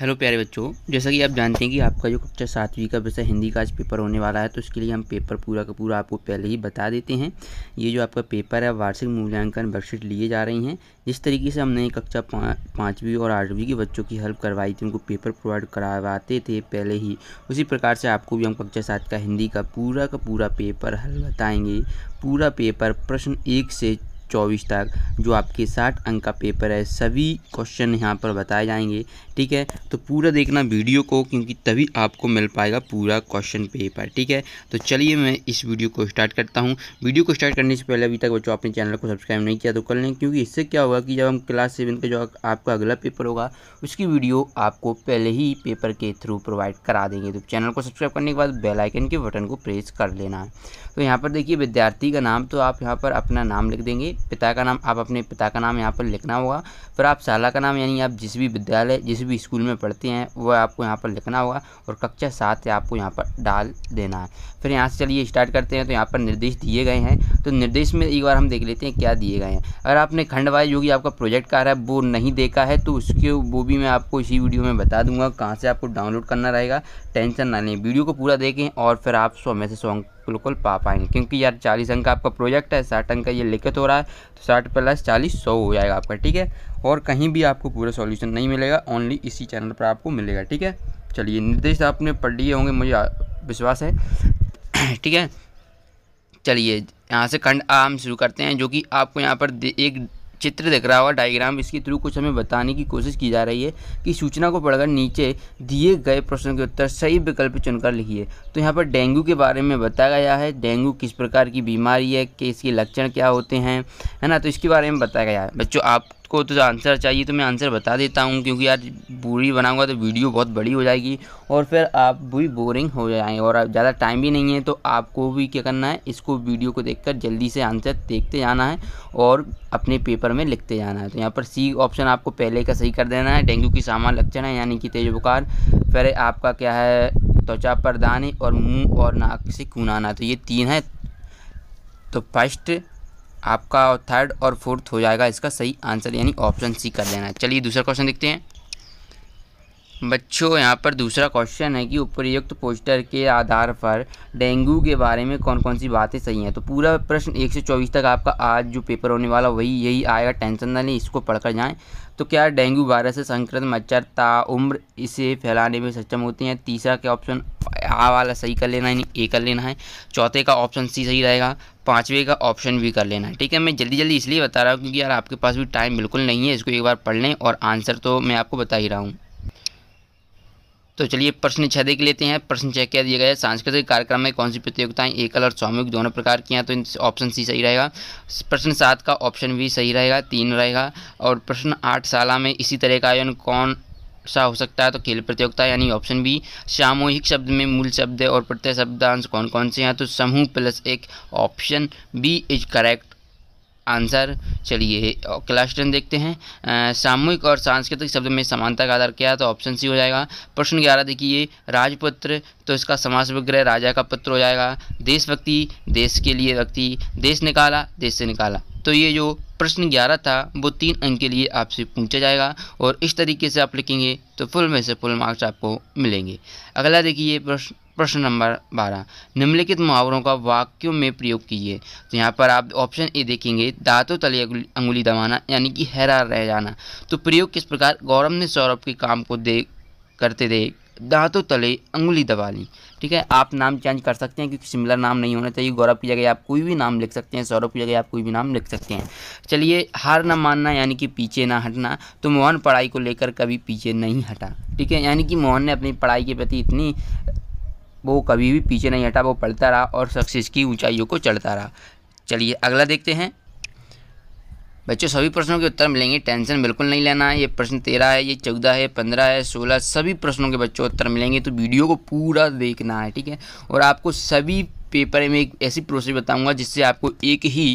hello प्यारे बच्चों जैसा कि आप जानते हैं कि आपका जो कक्षा सातवीं का विषय हिंदी का आज पेपर होने वाला है तो उसके लिए हम पेपर पूरा का पूरा आपको पहले ही बता देते हैं ये जो आपका पेपर है वार्षिक मूल्यांकन वर्कशीट लिए जा रही हैं जिस तरीके से हमने कक्षा पाँचवीं और आठवीं के बच्चों की हेल्प करवाई थी उनको पेपर प्रोवाइड करवाते थे पहले ही उसी प्रकार से आपको भी हम कक्षा सात का हिंदी का पूरा का पूरा पेपर हल बताएँगे पूरा पेपर प्रश्न एक से चौबीस तक जो आपके साठ अंक का पेपर है सभी क्वेश्चन यहाँ पर बताए जाएंगे ठीक है तो पूरा देखना वीडियो को क्योंकि तभी आपको मिल पाएगा पूरा क्वेश्चन पेपर ठीक है तो चलिए मैं इस वीडियो को स्टार्ट करता हूँ वीडियो को स्टार्ट करने से पहले अभी तक बच्चों आपने चैनल को सब्सक्राइब नहीं किया तो कर लें क्योंकि इससे क्या होगा कि जब हम क्लास सेवन का जो आपका अगला पेपर होगा उसकी वीडियो आपको पहले ही पेपर के थ्रू प्रोवाइड करा देंगे तो चैनल को सब्सक्राइब करने के बाद बेल आइकन के बटन को प्रेस कर लेना है तो यहाँ पर देखिए विद्यार्थी का नाम तो आप यहाँ पर अपना नाम लिख देंगे पिता का नाम आप अपने पिता का नाम यहाँ पर लिखना होगा फिर आप शाला का नाम यानी आप जिस भी विद्यालय जिस भी स्कूल में पढ़ते हैं वह आपको यहाँ पर लिखना होगा और कक्षा सात आपको यहाँ पर डाल देना है फिर यहाँ से चलिए स्टार्ट करते हैं तो यहाँ पर निर्देश दिए गए हैं तो निर्देश में एक बार हम देख लेते हैं क्या दिए गए हैं अगर आपने खंड वाइज जो कि आपका प्रोजेक्ट कार है वो नहीं देखा है तो उसके वो भी मैं आपको इसी वीडियो में बता दूंगा कहाँ से आपको डाउनलोड करना रहेगा टेंशन ना लें वीडियो को पूरा देखें और फिर आप सौ में से सॉन्ग बिल्कुल पा पाएंगे क्योंकि यार चालीस अंक का आपका प्रोजेक्ट है साठ अंक का ये लिखित तो हो रहा है तो साठ प्लस चालीस सौ हो जाएगा आपका ठीक है और कहीं भी आपको पूरा सॉल्यूशन नहीं मिलेगा ओनली इसी चैनल पर आपको मिलेगा ठीक है चलिए निर्देश आपने पढ़ लिए होंगे मुझे विश्वास है ठीक है चलिए यहाँ से खंड आम शुरू करते हैं जो कि आपको यहाँ पर एक चित्र दिख रहा होगा डायग्राम इसके थ्रू कुछ हमें बताने की कोशिश की जा रही है कि सूचना को पढ़कर नीचे दिए गए प्रश्नों के उत्तर सही विकल्प चुनकर लिखिए तो यहाँ पर डेंगू के बारे में बताया गया है डेंगू किस प्रकार की बीमारी है कि इसके लक्षण क्या होते हैं है ना तो इसके बारे में बताया गया है बच्चों आप आपको तो आंसर चाहिए तो मैं आंसर बता देता हूँ क्योंकि यार पूरी बनाऊंगा तो वीडियो बहुत बड़ी हो जाएगी और फिर आप भी बोरिंग हो जाएंगे और ज़्यादा टाइम भी नहीं है तो आपको भी क्या करना है इसको वीडियो को देखकर जल्दी से आंसर देखते जाना है और अपने पेपर में लिखते जाना है तो यहाँ पर सी ऑप्शन आपको पहले का सही कर देना है डेंगू की सामान लक्षण है यानी कि तेज बुखार फिर आपका क्या है त्वचा पर दाने और मुंह और नाक से खून आना तो ये तीन है तो फर्स्ट आपका थर्ड और फोर्थ हो जाएगा इसका सही आंसर यानी ऑप्शन सी कर लेना है चलिए दूसरा क्वेश्चन देखते हैं बच्चों यहाँ पर दूसरा क्वेश्चन है कि उपर्युक्त पोस्टर के आधार पर डेंगू के बारे में कौन कौन सी बातें सही हैं तो पूरा प्रश्न एक से चौबीस तक आपका आज जो पेपर होने वाला वही यही आएगा टेंशन ना लें इसको पढ़कर जाएं तो क्या डेंगू वायरस से संक्रमित मच्छर ता उम्र इसे फैलाने में सक्षम होते हैं तीसरा क्या ऑप्शन आ वाला सही कर लेना है यानी ए कर लेना है चौथे का ऑप्शन सी सही रहेगा पाँचवे का ऑप्शन भी कर लेना ठीक है मैं जल्दी जल्दी इसलिए बता रहा हूँ क्योंकि यार आपके पास भी टाइम बिल्कुल नहीं है इसको एक बार पढ़ लें और आंसर तो मैं आपको बता ही रहा हूँ तो चलिए प्रश्न छह देख लेते हैं प्रश्न चेक क्या दिया गया है सांस्कृतिक कार्यक्रम में कौन सी प्रतियोगिताएं एकल और सौम्यक दोनों प्रकार की हैं तो ऑप्शन सी सही रहेगा प्रश्न सात का ऑप्शन भी सही रहेगा तीन रहेगा और प्रश्न आठ साला में इसी तरह का आयोजन कौन सा हो सकता है तो खेल प्रतियोगिता यानी ऑप्शन बी सामूहिक शब्द में मूल शब्द और प्रत्यय शब्दांश कौन कौन से हैं तो समूह प्लस एक option B is correct answer चलिए क्लास टेन देखते हैं सामूहिक और सांस्कृतिक शब्द में समानता का आधार क्या है तो ऑप्शन सी हो जाएगा प्रश्न ग्यारह देखिए राजपुत्र तो इसका समास विग्रह राजा का पुत्र हो जाएगा देशभक्ति देश के लिए व्यक्ति देश निकाला देश से निकाला तो ये जो प्रश्न ग्यारह था वो तीन अंक के लिए आपसे पूछा जाएगा और इस तरीके से आप लिखेंगे तो फुल में से फुल मार्क्स आपको मिलेंगे अगला देखिए प्रश्न प्रश्न नंबर बारह निम्नलिखित मुहावरों का वाक्यों में प्रयोग कीजिए तो यहाँ पर आप ऑप्शन ए देखेंगे दांतों तले अंगुली दबाना यानी कि हैरान रह जाना तो प्रयोग किस प्रकार गौरव ने सौरभ के काम को देख करते देख दांतों तले अंगुली दबा ली ठीक है आप नाम चेंज कर सकते हैं क्योंकि सिमिलर नाम नहीं होना चाहिए गौरव की जगह आप कोई भी नाम लिख सकते हैं सौरभ की जगह आप कोई भी नाम लिख सकते हैं चलिए हार ना मानना यानी कि पीछे ना हटना तो मोहन पढ़ाई को लेकर कभी पीछे नहीं हटा ठीक है यानी कि मोहन ने अपनी पढ़ाई के प्रति इतनी वो कभी भी पीछे नहीं हटा वो पढ़ता रहा और सक्सेस की ऊँचाइयों को चढ़ता रहा चलिए अगला देखते हैं बच्चों सभी प्रश्नों के उत्तर मिलेंगे टेंशन बिल्कुल नहीं लेना है ये प्रश्न तेरह है ये चौदह है पंद्रह है सोलह सभी प्रश्नों के बच्चों उत्तर मिलेंगे तो वीडियो को पूरा देखना है ठीक है और आपको सभी पेपर में एक ऐसी प्रोसेस बताऊंगा जिससे आपको एक ही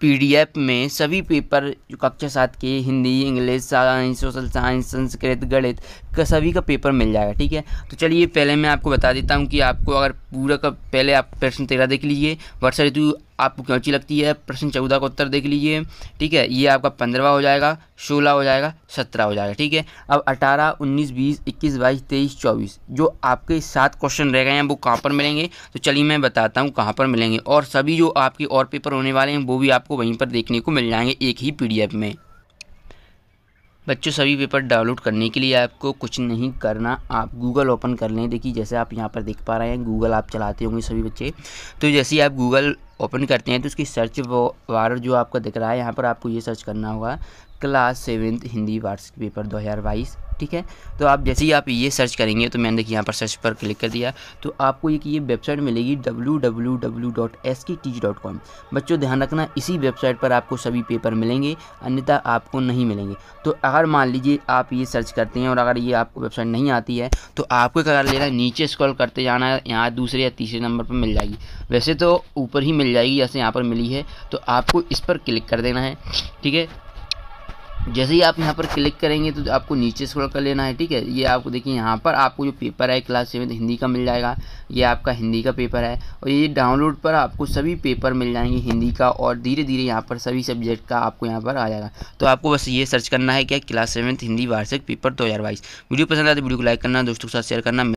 पीडीएफ में सभी पेपर जो कक्षा सात के Hindi English science social science Sanskrit गणित का सभी का पेपर मिल जाएगा ठीक है तो चलिए पहले मैं आपको बता देता हूँ कि आपको अगर पूरा का पहले आप प्रश्न तेरह देख लीजिए वर्षा ऋतु आपको क्यों अच्छी लगती है प्रश्न चौदह का उत्तर देख लीजिए ठीक है ये आपका पंद्रवा हो जाएगा सोलह हो जाएगा सत्रह हो जाएगा ठीक है अब अठारह उन्नीस बीस इक्कीस बाईस तेईस चौबीस जो आपके सात क्वेश्चन रह गए हैं वो कहाँ पर मिलेंगे तो चलिए मैं बताता हूँ कहाँ पर मिलेंगे और सभी जो आपके और पेपर होने वाले हैं वो भी आपको वहीं पर देखने को मिल जाएंगे एक ही पी में बच्चों सभी पेपर डाउनलोड करने के लिए आपको कुछ नहीं करना आप गूगल ओपन कर लें देखिए जैसे आप यहाँ पर देख पा रहे हैं गूगल आप चलाते होंगे सभी बच्चे तो जैसे ही आप गूगल ओपन करते हैं तो उसकी सर्च वार जो आपको दिख रहा है यहाँ पर आपको ये सर्च करना होगा क्लास सेवेंथ हिंदी वार्षिक पेपर 2022 ठीक है तो आप जैसे ही आप ये सर्च करेंगे तो मैंने देखिए यहाँ पर सर्च पर क्लिक कर दिया तो आपको एक ये वेबसाइट मिलेगी www.skteach.com बच्चों ध्यान रखना इसी वेबसाइट पर आपको सभी पेपर मिलेंगे अन्यथा आपको नहीं मिलेंगे तो अगर मान लीजिए आप ये सर्च करते हैं और अगर ये आपको वेबसाइट नहीं आती है तो आपको क्या लेना नीचे स्क्रॉल करते जाना है यहाँ दूसरे या तीसरे नंबर पर मिल जाएगी वैसे तो ऊपर ही मिल जाएगी जैसे यहाँ पर मिली है तो आपको इस पर क्लिक कर देना है ठीक है जैसे ही आप यहाँ पर क्लिक करेंगे तो आपको नीचे स्क्रॉल कर लेना है ठीक है ये आपको देखिए यहाँ पर आपको जो पेपर है क्लास सेवन हिंदी का मिल जाएगा ये आपका हिंदी का पेपर है और ये डाउनलोड पर आपको सभी पेपर मिल जाएंगे हिंदी का और धीरे धीरे यहाँ पर सभी सब्जेक्ट का आपको यहाँ पर आ जाएगा तो आपको बस ये सर्च करना है क्या क्लास सेवन्थ हिंदी वार्षिक पेपर दो वीडियो पसंद आए तो वीडियो को लाइक करना दोस्तों के साथ शेयर करना